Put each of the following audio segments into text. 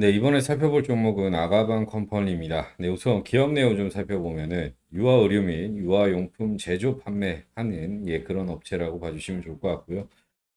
네, 이번에 살펴볼 종목은 아가방 컴퍼니입니다. 네, 우선 기업 내용 좀 살펴보면은 유아 의류 및 유아 용품 제조 판매하는 예, 그런 업체라고 봐주시면 좋을 것 같고요.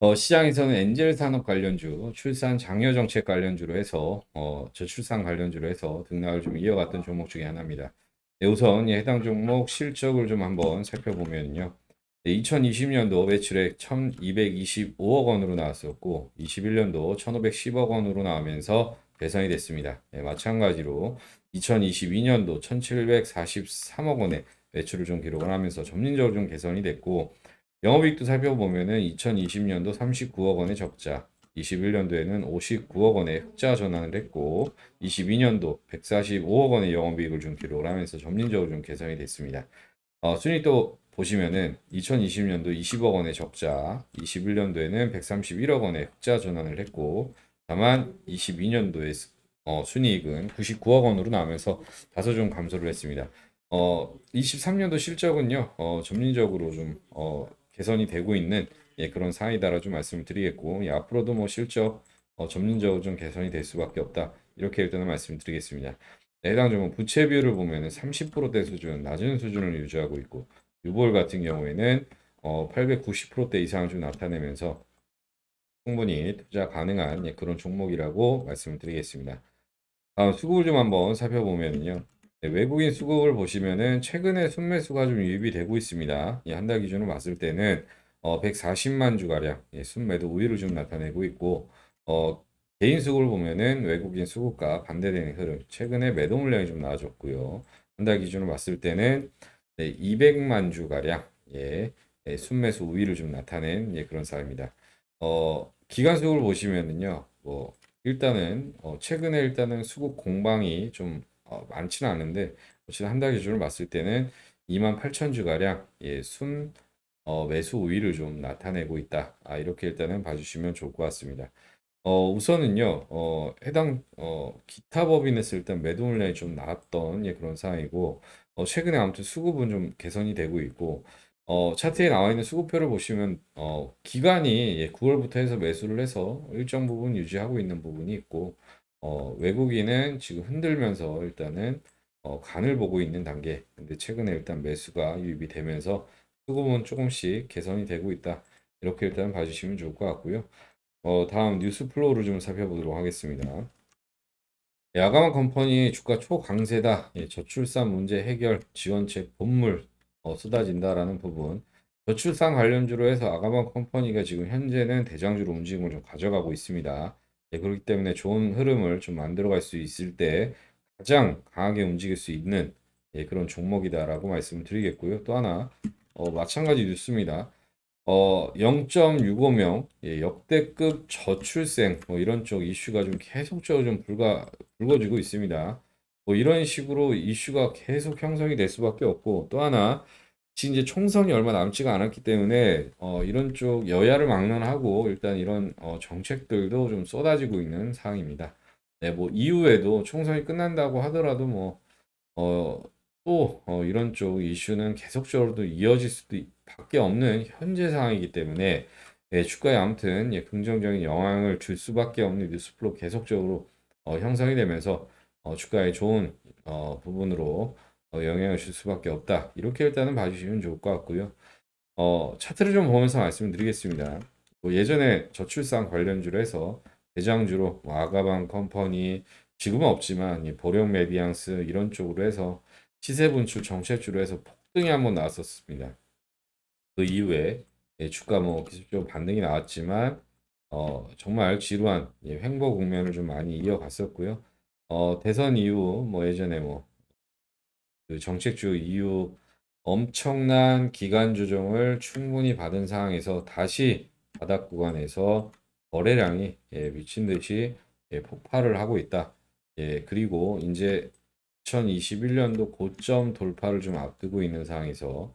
어, 시장에서는 엔젤 산업 관련주, 출산 장려 정책 관련주로 해서 어, 저출산 관련주로 해서 등락을 좀 이어갔던 종목 중에 하나입니다. 네, 우선 예, 해당 종목 실적을 좀 한번 살펴보면요. 2020년도 매출액 1,225억 원으로 나왔었고 21년도 1,510억 원으로 나오면서 배상이 됐습니다. 예, 마찬가지로 2022년도 1743억 원의 매출을 좀 기록을 하면서 점진적으로 좀 개선이 됐고 영업이익도 살펴보면은 2020년도 39억 원의 적자, 21년도에는 59억 원의 흑자 전환을 했고 22년도 145억 원의 영업이익을 좀 기록을 하면서 점진적으로 좀 개선이 됐습니다. 어, 순위익도 보시면은 2020년도 20억 원의 적자, 21년도에는 131억 원의 흑자 전환을 했고 다만 22년도에 어, 순이익은 99억 원으로 나면서 다소 좀 감소를 했습니다. 어, 23년도 실적은요, 어, 점진적으로 좀, 어, 개선이 되고 있는 예, 그런 상황이다라 좀 말씀을 드리겠고, 예, 앞으로도 뭐 실적, 어, 점진적으로 좀 개선이 될 수밖에 없다. 이렇게 일단은 말씀을 드리겠습니다. 예, 해당 종목 부채 비율을 보면 30%대 수준, 낮은 수준을 유지하고 있고, 유보율 같은 경우에는 어, 890%대 이상을 좀 나타내면서 충분히 투자 가능한 예, 그런 종목이라고 말씀을 드리겠습니다. 다음 수급을 좀 한번 살펴보면요. 네, 외국인 수급을 보시면은 최근에 순매수가 좀 유입되고 있습니다. 예, 한달 기준으로 봤을 때는 어, 140만 주가량 예, 순매도 우위를 좀 나타내고 있고 어, 개인 수급을 보면은 외국인 수급과 반대되는 흐름 최근에 매도 물량이 좀 나아졌고요. 한 달 기준으로 봤을 때는 네, 200만 주가량 예, 예, 순매수 우위를 좀 나타낸 예, 그런 사입니다 어, 기간수으로 보시면은요, 뭐 일단은 어 최근에 일단은 수급 공방이 좀어 많지는 않은데 지난 한달 기준으로 봤을 때는 28,000주 가량 예, 순어 매수 우위를 좀 나타내고 있다. 아, 이렇게 일단은 봐주시면 좋을 것 같습니다. 어, 우선은요, 어, 해당, 어, 기타 법인에서 일단 매도 물량이 좀 나왔던 예, 그런 상황이고, 어, 최근에 아무튼 수급은 좀 개선이 되고 있고, 어, 차트에 나와 있는 수급표를 보시면 어, 기간이 예, 9월부터 해서 매수를 해서 일정 부분 유지하고 있는 부분이 있고 어, 외국인은 지금 흔들면서 일단은 어, 간을 보고 있는 단계 근데 최근에 일단 매수가 유입이 되면서 수급은 조금씩 개선이 되고 있다 이렇게 일단 봐주시면 좋을 것 같고요 어, 다음 뉴스 플로우를 좀 살펴보도록 하겠습니다 야가마 컴퍼니 주가 초강세다 예, 저출산 문제 해결 지원책 본물 어, 쏟아진다라는 부분 저출산 관련주로 해서 아가방 컴퍼니가 지금 현재는 대장주로 움직임을 좀 가져가고 있습니다. 예, 그렇기 때문에 좋은 흐름을 좀 만들어갈 수 있을 때 가장 강하게 움직일 수 있는 예, 그런 종목이다라고 말씀을 드리겠고요. 또 하나 어, 마찬가지 뉴스입니다. 어, 0.65명 예, 역대급 저출생 뭐 이런 쪽 이슈가 좀 계속적으로 좀 불가 불거지고 있습니다. 뭐 이런 식으로 이슈가 계속 형성이 될 수밖에 없고 또 하나 이제 총선이 얼마 남지가 않았기 때문에 어, 이런 쪽 여야를 막론하고 일단 이런 어, 정책들도 좀 쏟아지고 있는 상황입니다. 네, 뭐 이후에도 총선이 끝난다고 하더라도 뭐 어, 또 어, 이런 쪽 이슈는 계속적으로 이어질 수밖에 없는 현재 상황이기 때문에 예, 주가에 아무튼 예, 긍정적인 영향을 줄 수밖에 없는 뉴스플로 계속적으로 어, 형성이 되면서 어, 주가에 좋은 어, 부분으로 어, 영향을 줄 수밖에 없다. 이렇게 일단은 봐주시면 좋을 것 같고요. 어, 차트를 좀 보면서 말씀드리겠습니다. 뭐 예전에 저출산 관련주로 해서 대장주로 뭐 아가방 컴퍼니 지금은 없지만 이 보령 메디앙스 이런 쪽으로 해서 시세 분출 정책주로 해서 폭등이 한번 나왔었습니다. 그 이후에 예, 주가 뭐 기술적으로 반등이 나왔지만 어, 정말 지루한 예, 횡보 국면을 좀 많이 이어갔었고요. 어, 대선 이후 뭐 예전에 뭐그 정책주 이후 엄청난 기간 조정을 충분히 받은 상황에서 다시 바닥 구간에서 거래량이 예, 미친 듯이 예, 폭발을 하고 있다. 예, 그리고 이제 2021년도 고점 돌파를 좀 앞두고 있는 상황에서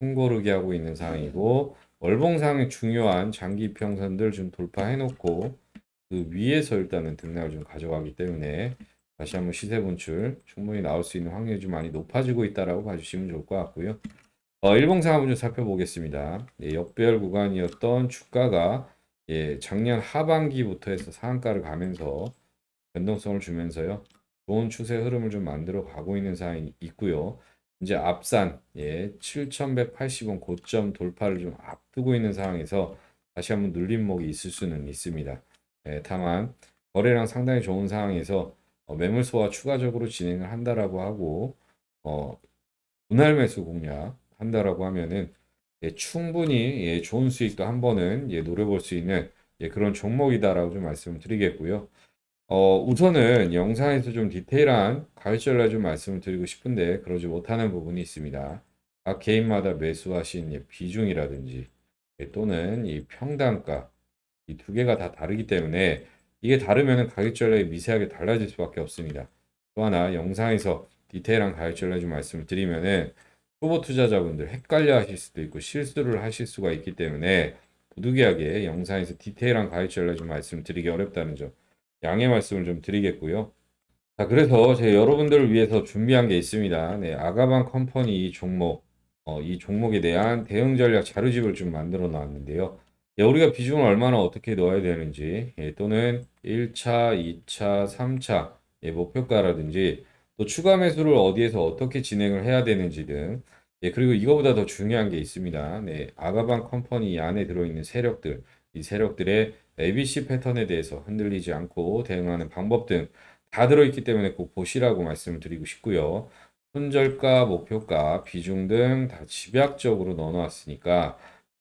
숨고르기 하고 있는 상황이고 월봉상의 중요한 장기 평선들 좀 돌파해 놓고 그 위에서 일단은 등락을 좀 가져가기 때문에 다시 한번 시세 분출 충분히 나올 수 있는 확률이 좀 많이 높아지고 있다라고 봐주시면 좋을 것 같고요. 어, 일봉 상황을 좀 살펴보겠습니다. 예, 역별 구간이었던 주가가 예, 작년 하반기부터 해서 상한가를 가면서 변동성을 주면서요. 좋은 추세 흐름을 좀 만들어 가고 있는 상황이 있고요. 이제 앞산 예, 7,180원 고점 돌파를 좀 앞두고 있는 상황에서 다시 한번 눌림목이 있을 수는 있습니다. 예, 다만 거래량 상당히 좋은 상황에서 어, 매물 소화 추가적으로 진행을 한다라고 하고 어, 분할 매수 공략 한다라고 하면은 예, 충분히 예, 좋은 수익도 한 번은 예, 노려볼 수 있는 예, 그런 종목이다라고 좀 말씀드리겠고요. 어, 우선은 영상에서 좀 디테일한 가이드절라 좀 말씀을 드리고 싶은데 그러지 못하는 부분이 있습니다. 각 개인마다 매수하신 예, 비중이라든지 예, 또는 이 평단가 이 두 개가 다 다르기 때문에 이게 다르면 가격 전략이 미세하게 달라질 수밖에 없습니다. 또 하나 영상에서 디테일한 가격 전략 좀 말씀을 드리면 초보 투자자분들 헷갈려 하실 수도 있고 실수를 하실 수가 있기 때문에 부득이하게 영상에서 디테일한 가격 전략 좀 말씀드리기 을 어렵다는 점 양해 말씀을 좀 드리겠고요. 자, 그래서 제가 여러분들을 위해서 준비한 게 있습니다. 네, 아가방 컴퍼니 이 종목, 어, 이 종목에 대한 대응 전략 자료집을 좀 만들어 놨는데요. 예, 우리가 비중을 얼마나 어떻게 넣어야 되는지 예, 또는 1차, 2차, 3차 예, 목표가라든지 또 추가 매수를 어디에서 어떻게 진행을 해야 되는지 등 그리고 이거보다 더 중요한 게 있습니다. 네, 아가방 컴퍼니 안에 들어있는 세력들, 이 세력들의 ABC 패턴에 대해서 흔들리지 않고 대응하는 방법 등 다 들어있기 때문에 꼭 보시라고 말씀을 드리고 싶고요. 손절가, 목표가, 비중 등 다 집약적으로 넣어놨으니까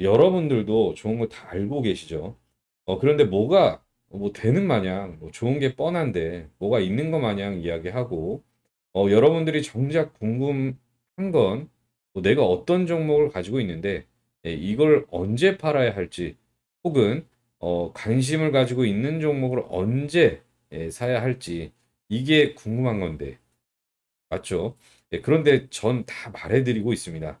여러분들도 좋은 거 다 알고 계시죠. 어, 그런데 뭐가 뭐 되는 마냥 뭐 좋은 게 뻔한데 뭐가 있는 거 마냥 이야기하고 어, 여러분들이 정작 궁금한 건 뭐 내가 어떤 종목을 가지고 있는데 예, 이걸 언제 팔아야 할지 혹은 어, 관심을 가지고 있는 종목을 언제 예, 사야 할지 이게 궁금한 건데 맞죠? 예, 그런데 전 다 말해드리고 있습니다.